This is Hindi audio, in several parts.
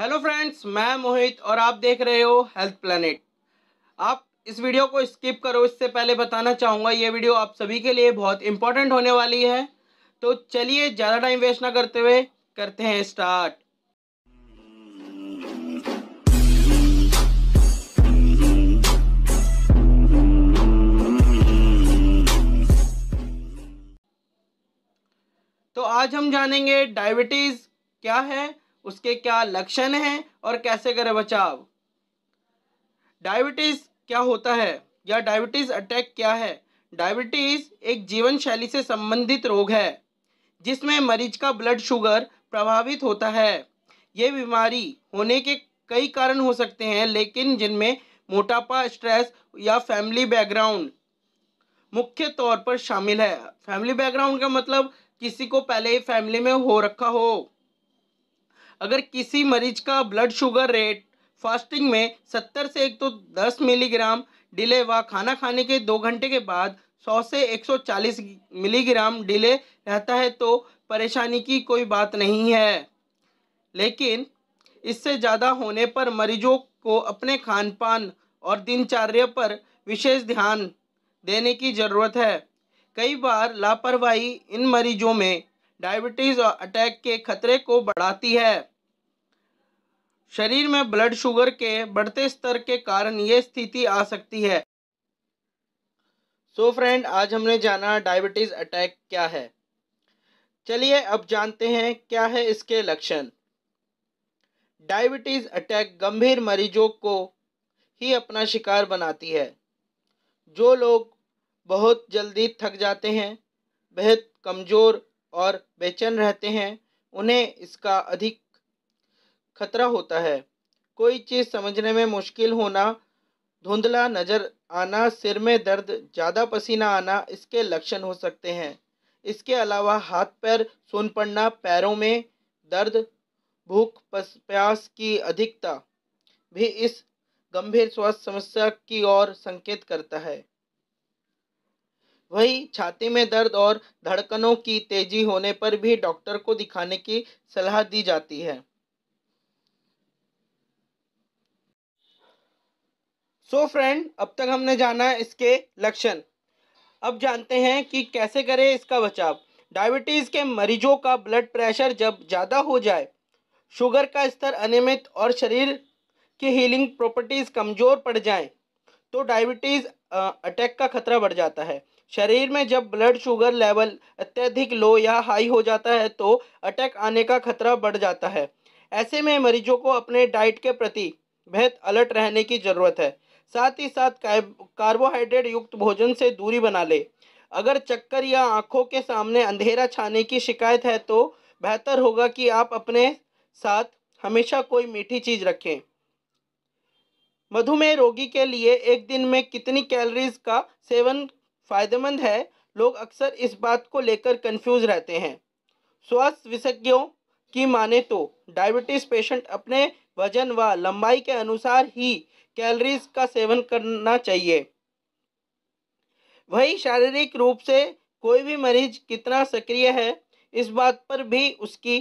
हेलो फ्रेंड्स मैं मोहित और आप देख रहे हो हेल्थ प्लेनेट आप इस वीडियो को स्किप करो इससे पहले बताना चाहूँगा ये वीडियो आप सभी के लिए बहुत इंपॉर्टेंट होने वाली है तो चलिए ज़्यादा टाइम वेस्ट ना करते हुए करते हैं स्टार्ट तो आज हम जानेंगे डायबिटीज़ क्या है उसके क्या लक्षण हैं और कैसे करें बचाव डायबिटीज़ क्या होता है या डायबिटीज़ अटैक क्या है डायबिटीज़ एक जीवन शैली से संबंधित रोग है जिसमें मरीज का ब्लड शुगर प्रभावित होता है ये बीमारी होने के कई कारण हो सकते हैं लेकिन जिनमें मोटापा स्ट्रेस या फैमिली बैकग्राउंड मुख्य तौर पर शामिल है फैमिली बैकग्राउंड का मतलब किसी को पहले ही फैमिली में हो रखा हो अगर किसी मरीज का ब्लड शुगर रेट फास्टिंग में सत्तर से एक तो दस मिलीग्राम डिले व खाना खाने के दो घंटे के बाद सौ से एक सौ चालीस मिलीग्राम डिले रहता है तो परेशानी की कोई बात नहीं है लेकिन इससे ज़्यादा होने पर मरीजों को अपने खान पान और दिनचर्या पर विशेष ध्यान देने की ज़रूरत है कई बार लापरवाही इन मरीजों में डायबिटीज और अटैक के खतरे को बढ़ाती है शरीर में ब्लड शुगर के बढ़ते स्तर के कारण ये स्थिति आ सकती है सो so फ्रेंड आज हमने जाना डायबिटीज अटैक क्या है चलिए अब जानते हैं क्या है इसके लक्षण डायबिटीज अटैक गंभीर मरीजों को ही अपना शिकार बनाती है जो लोग बहुत जल्दी थक जाते हैं बेहद कमज़ोर और बेचैन रहते हैं उन्हें इसका अधिक खतरा होता है कोई चीज़ समझने में मुश्किल होना धुंधला नज़र आना सिर में दर्द ज़्यादा पसीना आना इसके लक्षण हो सकते हैं इसके अलावा हाथ पैर सुन पड़ना पैरों में दर्द भूख प्यास की अधिकता भी इस गंभीर स्वास्थ्य समस्या की ओर संकेत करता है वही छाती में दर्द और धड़कनों की तेजी होने पर भी डॉक्टर को दिखाने की सलाह दी जाती है सो so फ्रेंड अब तक हमने जाना इसके लक्षण अब जानते हैं कि कैसे करें इसका बचाव डायबिटीज़ के मरीजों का ब्लड प्रेशर जब ज़्यादा हो जाए शुगर का स्तर अनियमित और शरीर की हीलिंग प्रॉपर्टीज़ कमज़ोर पड़ जाएं तो डायबिटीज़ अटैक का खतरा बढ़ जाता है शरीर में जब ब्लड शुगर लेवल अत्यधिक लो या हाई हो जाता है तो अटैक आने का खतरा बढ़ जाता है ऐसे में मरीजों को अपने डाइट के प्रति बेहद अलर्ट रहने की ज़रूरत है साथ ही साथ कार्बोहाइड्रेट युक्त भोजन से दूरी बना ले अगर चक्कर या आंखों के सामने अंधेरा छाने की शिकायत है तो बेहतर होगा कि आप अपने साथ हमेशा कोई मीठी चीज़ रखें मधुमेह रोगी के लिए एक दिन में कितनी कैलोरीज का सेवन फायदेमंद है लोग अक्सर इस बात को लेकर कंफ्यूज रहते हैं स्वास्थ्य विशेषज्ञों की माने तो डायबिटीज़ पेशेंट अपने वजन व लंबाई के अनुसार ही कैलोरीज का सेवन करना चाहिए वही शारीरिक रूप से कोई भी मरीज कितना सक्रिय है इस बात पर भी उसकी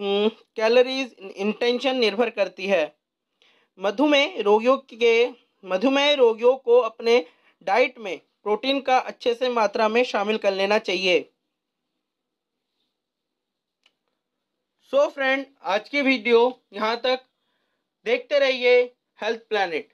कैलोरीज इंटेंशन निर्भर करती है मधुमेह रोगियों के मधुमेह रोगियों को अपने डाइट में प्रोटीन का अच्छे से मात्रा में शामिल कर लेना चाहिए सो so फ्रेंड आज की वीडियो यहाँ तक देखते रहिए हेल्थ प्लानट